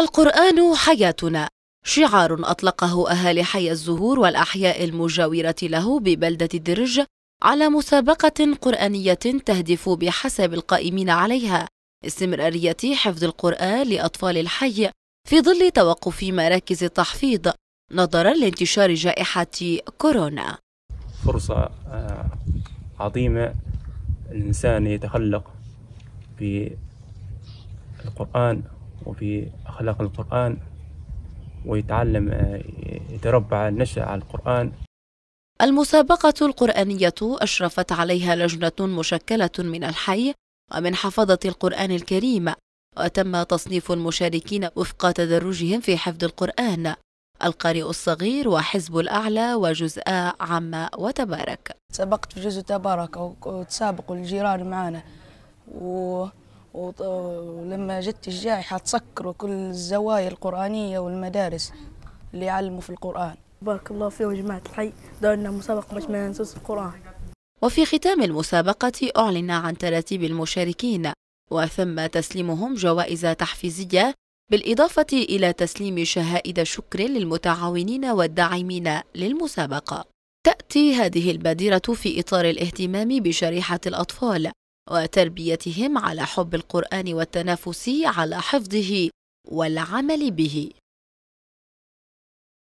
القرآن حياتنا شعار أطلقه أهالي حي الزهور والأحياء المجاورة له ببلدة درج على مسابقة قرآنية تهدف بحسب القائمين عليها استمرارية حفظ القرآن لأطفال الحي في ظل توقف مراكز التحفيظ نظرا لانتشار جائحة كورونا فرصة آه، عظيمة الإنسان يتخلق بالقرآن وفي أخلاق القرآن ويتعلم آه، يتربى على على القرآن المسابقة القرآنية أشرفت عليها لجنة مشكلة من الحي ومن حفظة القرآن الكريم وتم تصنيف المشاركين وفق تدرجهم في حفظ القرآن القارئ الصغير وحزب الأعلى وجزء عما وتبارك سبقت في جزء تبارك وتسابقوا الجيران معنا و... ولما جت الجائحة تسكروا كل الزوايا القرآنية والمدارس اللي يعلموا في القرآن بارك الله فيهم جماعة الحي دارنا مسابقة باش ما ننسوش القرآن وفي ختام المسابقة أعلن عن تراتيب المشاركين وثم تسليمهم جوائز تحفيزية بالإضافة إلى تسليم شهائد شكر للمتعاونين والداعمين للمسابقة تأتي هذه البادرة في إطار الاهتمام بشريحة الأطفال وتربيتهم على حب القرآن والتنافس على حفظه والعمل به